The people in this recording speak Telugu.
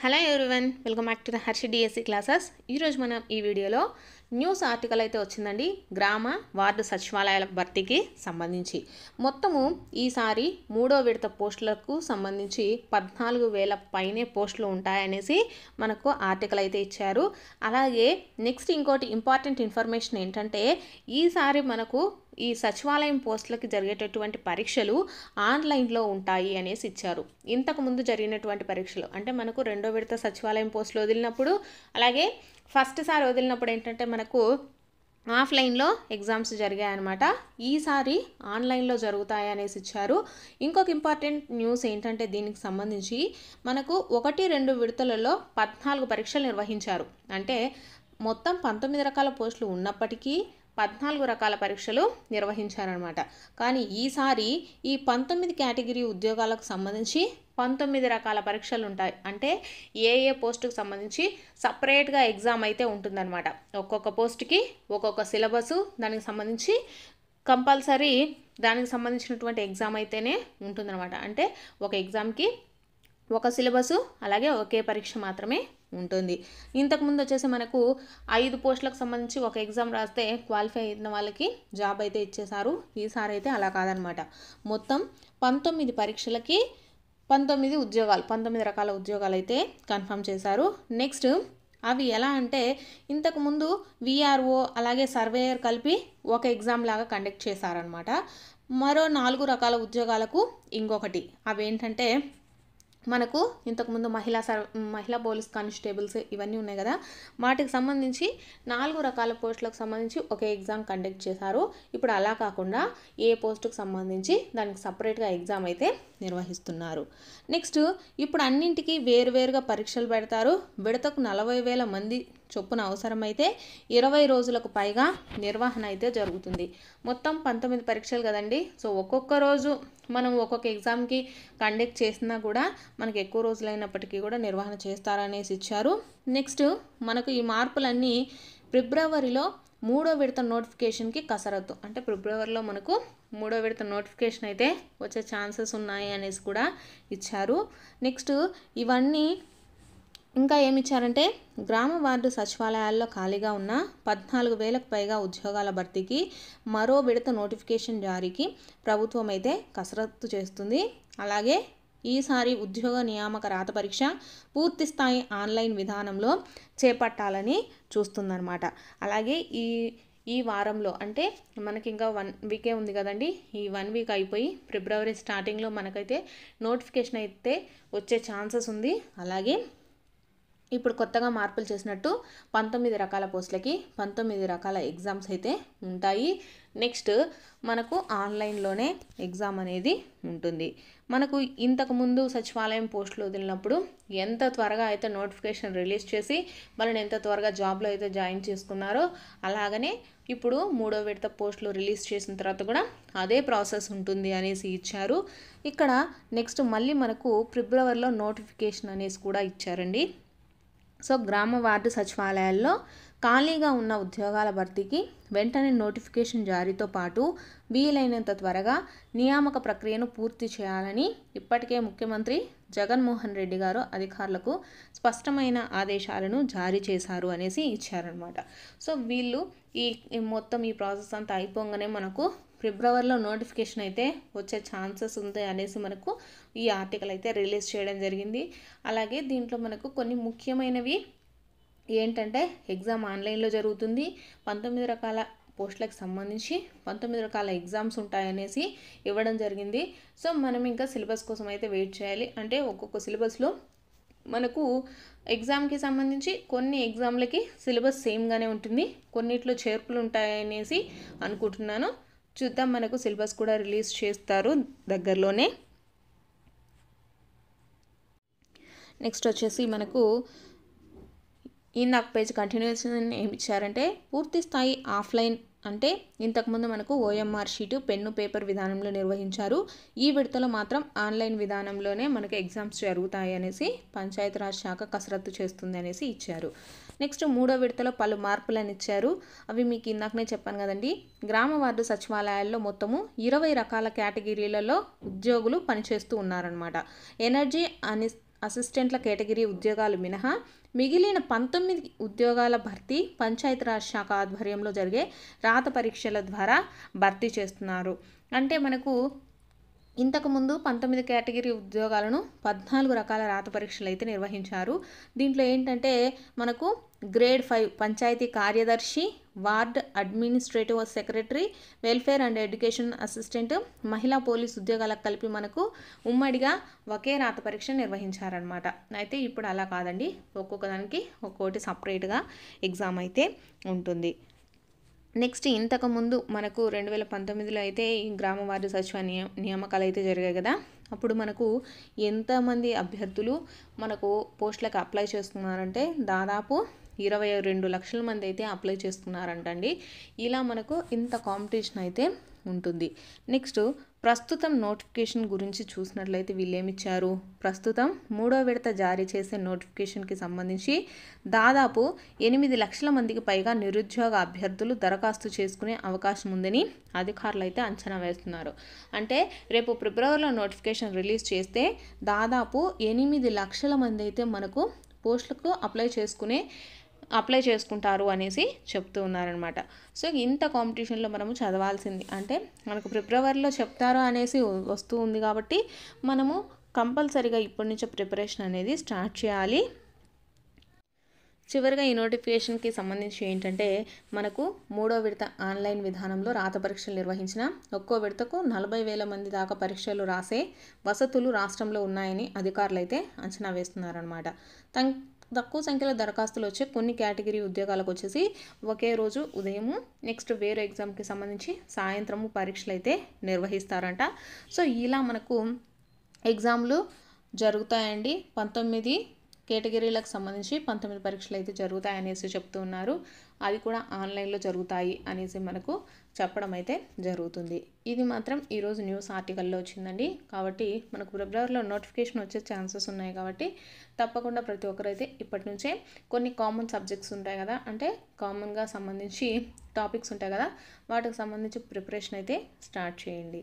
hello everyone welcome back to the Harshi DSC classes ఈరోజు మనం ఈ వీడియోలో న్యూస్ ఆర్టికల్ అయితే వచ్చిందండి గ్రామ వార్డు సచివాలయాల భర్తీకి సంబంధించి మొత్తము ఈసారి మూడో విడత పోస్టులకు సంబంధించి పద్నాలుగు వేల పైనే పోస్టులు ఉంటాయనేసి మనకు ఆర్టికల్ అయితే ఇచ్చారు అలాగే నెక్స్ట్ ఇంకోటి ఇంపార్టెంట్ ఇన్ఫర్మేషన్ ఏంటంటే ఈసారి మనకు ఈ సచివాలయం పోస్టులకి జరిగేటటువంటి పరీక్షలు ఆన్లైన్లో ఉంటాయి అనేసి ఇచ్చారు ఇంతకుముందు జరిగినటువంటి పరీక్షలు అంటే మనకు రెండో విడత సచివాలయం పోస్టులు వదిలినప్పుడు అలాగే ఫస్ట్ సారి వదిలినప్పుడు ఏంటంటే మనకు ఆఫ్లైన్లో ఎగ్జామ్స్ జరిగాయన్నమాట ఈసారి ఆన్లైన్లో జరుగుతాయి అనేసి ఇచ్చారు ఇంకొక ఇంపార్టెంట్ న్యూస్ ఏంటంటే దీనికి సంబంధించి మనకు ఒకటి రెండు విడతలలో పద్నాలుగు పరీక్షలు నిర్వహించారు అంటే మొత్తం పంతొమ్మిది రకాల పోస్టులు ఉన్నప్పటికీ పద్నాలుగు రకాల పరీక్షలు నిర్వహించారనమాట కానీ ఈసారి ఈ పంతొమ్మిది కేటగిరీ ఉద్యోగాలకు సంబంధించి పంతొమ్మిది రకాల పరీక్షలు ఉంటాయి అంటే ఏ ఏ పోస్టుకు సంబంధించి సపరేట్గా ఎగ్జామ్ అయితే ఉంటుందన్నమాట ఒక్కొక్క పోస్ట్కి ఒక్కొక్క సిలబస్ దానికి సంబంధించి కంపల్సరీ దానికి సంబంధించినటువంటి ఎగ్జామ్ అయితేనే ఉంటుందన్నమాట అంటే ఒక ఎగ్జామ్కి ఒక సిలబస్ అలాగే ఒకే పరీక్ష మాత్రమే ఉంటుంది ఇంతకుముందు వచ్చేసి మనకు ఐదు పోస్టులకు సంబంధించి ఒక ఎగ్జామ్ రాస్తే క్వాలిఫై అయిన వాళ్ళకి జాబ్ అయితే ఇచ్చేశారు ఈసారి అయితే అలా కాదనమాట మొత్తం పంతొమ్మిది పరీక్షలకి పంతొమ్మిది ఉద్యోగాలు పంతొమ్మిది రకాల ఉద్యోగాలు అయితే కన్ఫర్మ్ చేశారు నెక్స్ట్ అవి ఎలా అంటే ఇంతకుముందు విఆర్ఓ అలాగే సర్వేయర్ కలిపి ఒక ఎగ్జామ్ లాగా కండక్ట్ చేశారనమాట మరో నాలుగు రకాల ఉద్యోగాలకు ఇంకొకటి అవి ఏంటంటే మనకు ఇంతకుముందు మహిళా సర్ మహిళా పోలీస్ కానిస్టేబుల్స్ ఇవన్నీ ఉన్నాయి కదా వాటికి సంబంధించి నాలుగు రకాల పోస్టులకు సంబంధించి ఒకే ఎగ్జామ్ కండక్ట్ చేశారు ఇప్పుడు అలా కాకుండా ఏ పోస్టుకు సంబంధించి దానికి సపరేట్గా ఎగ్జామ్ అయితే నిర్వహిస్తున్నారు నెక్స్ట్ ఇప్పుడు అన్నింటికీ వేరువేరుగా పరీక్షలు పెడతారు విడతకు నలభై వేల మంది చొప్పున అవసరమైతే ఇరవై రోజులకు పైగా నిర్వహణ అయితే జరుగుతుంది మొత్తం పంతొమ్మిది పరీక్షలు కదండి సో ఒక్కొక్క రోజు మనం ఒక్కొక్క ఎగ్జామ్కి కండక్ట్ చేసినా కూడా మనకి ఎక్కువ రోజులైనప్పటికీ కూడా నిర్వహణ చేస్తారనేసి ఇచ్చారు నెక్స్ట్ మనకు ఈ మార్పులన్నీ ఫిబ్రవరిలో మూడో విడత నోటిఫికేషన్కి కసరత్తు అంటే ఫిబ్రవరిలో మనకు మూడో విడత నోటిఫికేషన్ అయితే వచ్చే ఛాన్సెస్ ఉన్నాయి అనేసి కూడా ఇచ్చారు నెక్స్ట్ ఇవన్నీ ఇంకా ఏమి ఇచ్చారంటే గ్రామ వార్డు సచివాలయాల్లో ఖాళీగా ఉన్న పద్నాలుగు వేలకు పైగా ఉద్యోగాల భర్తీకి మరో విడత నోటిఫికేషన్ జారీకి ప్రభుత్వం అయితే కసరత్తు చేస్తుంది అలాగే ఈసారి ఉద్యోగ నియామక రాత పరీక్ష పూర్తి స్థాయి ఆన్లైన్ విధానంలో చేపట్టాలని చూస్తుందన్నమాట అలాగే ఈ ఈ వారంలో అంటే మనకి ఇంకా వన్ వీకే ఉంది కదండి ఈ వన్ వీక్ అయిపోయి ఫిబ్రవరి స్టార్టింగ్లో మనకైతే నోటిఫికేషన్ అయితే వచ్చే ఛాన్సెస్ ఉంది అలాగే ఇప్పుడు కొత్తగా మార్పులు చేసినట్టు పంతొమ్మిది రకాల పోస్టులకి పంతొమ్మిది రకాల ఎగ్జామ్స్ అయితే ఉంటాయి నెక్స్ట్ మనకు ఆన్లైన్లోనే ఎగ్జామ్ అనేది ఉంటుంది మనకు ఇంతకుముందు సచివాలయం పోస్టులు వదిలినప్పుడు ఎంత త్వరగా అయితే నోటిఫికేషన్ రిలీజ్ చేసి వాళ్ళని ఎంత త్వరగా జాబ్లో అయితే జాయిన్ చేసుకున్నారో అలాగనే ఇప్పుడు మూడో విడత పోస్టులు రిలీజ్ చేసిన తర్వాత కూడా అదే ప్రాసెస్ ఉంటుంది అనేసి ఇచ్చారు ఇక్కడ నెక్స్ట్ మళ్ళీ మనకు ఫిబ్రవరిలో నోటిఫికేషన్ అనేసి కూడా ఇచ్చారండి సో గ్రామ వార్డు సచివాలయాల్లో ఖాళీగా ఉన్న ఉద్యోగాల భర్తీకి వెంటనే నోటిఫికేషన్ జారీతో పాటు వీలైనంత త్వరగా నియామక ప్రక్రియను పూర్తి చేయాలని ఇప్పటికే ముఖ్యమంత్రి జగన్మోహన్ రెడ్డి గారు అధికారులకు స్పష్టమైన ఆదేశాలను జారీ చేశారు అనేసి ఇచ్చారనమాట సో వీళ్ళు ఈ మొత్తం ఈ ప్రాసెస్ అంతా అయిపోగానే మనకు ఫిబ్రవరిలో నోటిఫికేషన్ అయితే వచ్చే ఛాన్సెస్ ఉంది అనేసి మనకు ఈ ఆర్టికల్ అయితే రిలీజ్ చేయడం జరిగింది అలాగే దీంట్లో మనకు కొన్ని ముఖ్యమైనవి ఏంటంటే ఎగ్జామ్ ఆన్లైన్లో జరుగుతుంది పంతొమ్మిది రకాల పోస్టులకు సంబంధించి పంతొమ్మిది రకాల ఎగ్జామ్స్ ఉంటాయనేసి ఇవ్వడం జరిగింది సో మనం ఇంకా సిలబస్ కోసం అయితే వెయిట్ చేయాలి అంటే ఒక్కొక్క సిలబస్లో మనకు ఎగ్జామ్కి సంబంధించి కొన్ని ఎగ్జామ్లకి సిలబస్ సేమ్గానే ఉంటుంది కొన్నిట్లో చేర్పులు ఉంటాయనేసి అనుకుంటున్నాను చూద్దాం మనకు సిలబస్ కూడా రిలీజ్ చేస్తారు దగ్గరలోనే నెక్స్ట్ వచ్చేసి మనకు నాకు పేజ్ కంటిన్యూషన్ ఏమి ఇచ్చారంటే పూర్తి స్థాయి ఆఫ్లైన్ అంటే ఇంతకుముందు మనకు ఓఎంఆర్ షీటు పెన్ను పేపర్ విధానంలో నిర్వహించారు ఈ విడతలో మాత్రం ఆన్లైన్ విధానంలోనే మనకు ఎగ్జామ్స్ జరుగుతాయి అనేసి పంచాయతీరాజ్ శాఖ కసరత్తు చేస్తుంది అనేసి ఇచ్చారు నెక్స్ట్ మూడో విడతలో పలు మార్పులను ఇచ్చారు అవి మీకు ఇందాకనే చెప్పాను కదండి గ్రామ వార్డు సచివాలయాల్లో మొత్తము ఇరవై రకాల కేటగిరీలలో ఉద్యోగులు పనిచేస్తూ ఉన్నారనమాట ఎనర్జీ అని అసిస్టెంట్ల కేటగిరీ ఉద్యోగాలు మినహా మిగిలిన పంతొమ్మిది ఉద్యోగాల భర్తీ పంచాయతీరాజ్ శాఖ ఆధ్వర్యంలో జరిగే రాత పరీక్షల ద్వారా భర్తీ చేస్తున్నారు అంటే మనకు ఇంతకుముందు పంతొమ్మిది కేటగిరీ ఉద్యోగాలను పద్నాలుగు రకాల రాత పరీక్షలు అయితే నిర్వహించారు దీంట్లో ఏంటంటే మనకు గ్రేడ్ ఫైవ్ పంచాయతీ కార్యదర్శి ward administrative secretary welfare and education assistant మహిళా పోలీస్ ఉద్యోగాలకు కలిపి మనకు ఉమ్మడిగా ఒకే రాత పరీక్ష నిర్వహించారనమాట అయితే ఇప్పుడు అలా కాదండి ఒక్కొక్క దానికి ఒక్కోటి సపరేట్గా ఎగ్జామ్ అయితే ఉంటుంది నెక్స్ట్ ఇంతకుముందు మనకు రెండు వేల పంతొమ్మిదిలో అయితే ఈ గ్రామ వార్డు సచివ నియామకాలు అయితే జరిగాయి కదా అప్పుడు మనకు ఎంతమంది అభ్యర్థులు మనకు పోస్టులకు అప్లై చేస్తున్నారంటే దాదాపు ఇరవై రెండు లక్షల మంది అయితే అప్లై చేసుకున్నారంటండి ఇలా మనకు ఇంత కాంపిటీషన్ అయితే ఉంటుంది నెక్స్ట్ ప్రస్తుతం నోటిఫికేషన్ గురించి చూసినట్లయితే ఇచ్చారు ప్రస్తుతం మూడో విడత జారీ చేసే నోటిఫికేషన్కి సంబంధించి దాదాపు ఎనిమిది లక్షల మందికి పైగా నిరుద్యోగ అభ్యర్థులు దరఖాస్తు చేసుకునే అవకాశం ఉందని అధికారులు అయితే అంచనా వేస్తున్నారు అంటే రేపు ఫిబ్రవరిలో నోటిఫికేషన్ రిలీజ్ చేస్తే దాదాపు ఎనిమిది లక్షల మంది అయితే మనకు పోస్టులకు అప్లై చేసుకునే అప్లై చేసుకుంటారు అనేసి చెప్తూ ఉన్నారనమాట సో ఇంత కాంపిటీషన్లో మనము చదవాల్సింది అంటే మనకు ఫిబ్రవరిలో చెప్తారు అనేసి వస్తూ ఉంది కాబట్టి మనము కంపల్సరీగా ఇప్పటి నుంచే ప్రిపరేషన్ అనేది స్టార్ట్ చేయాలి చివరిగా ఈ నోటిఫికేషన్కి సంబంధించి ఏంటంటే మనకు మూడో విడత ఆన్లైన్ విధానంలో రాత పరీక్షలు నిర్వహించిన ఒక్కో విడతకు నలభై వేల మంది దాకా పరీక్షలు రాసే వసతులు రాష్ట్రంలో ఉన్నాయని అధికారులు అయితే అంచనా వేస్తున్నారనమాట థ్యాంక్ తక్కువ సంఖ్యలో దరఖాస్తులు వచ్చే కొన్ని కేటగిరీ ఉద్యోగాలకు వచ్చేసి ఒకే రోజు ఉదయము నెక్స్ట్ వేరే ఎగ్జామ్కి సంబంధించి సాయంత్రము పరీక్షలు అయితే నిర్వహిస్తారంట సో ఇలా మనకు ఎగ్జామ్లు జరుగుతాయండి పంతొమ్మిది కేటగిరీలకు సంబంధించి పంతొమ్మిది పరీక్షలు అయితే జరుగుతాయి అనేసి చెప్తూ ఉన్నారు అవి కూడా ఆన్లైన్లో జరుగుతాయి అనేసి మనకు చెప్పడం అయితే జరుగుతుంది ఇది మాత్రం ఈరోజు న్యూస్ ఆర్టికల్లో వచ్చిందండి కాబట్టి మనకు ఫిబ్రవరిలో నోటిఫికేషన్ వచ్చే ఛాన్సెస్ ఉన్నాయి కాబట్టి తప్పకుండా ప్రతి ఒక్కరైతే ఇప్పటి నుంచే కొన్ని కామన్ సబ్జెక్ట్స్ ఉంటాయి కదా అంటే కామన్గా సంబంధించి టాపిక్స్ ఉంటాయి కదా వాటికి సంబంధించి ప్రిపరేషన్ అయితే స్టార్ట్ చేయండి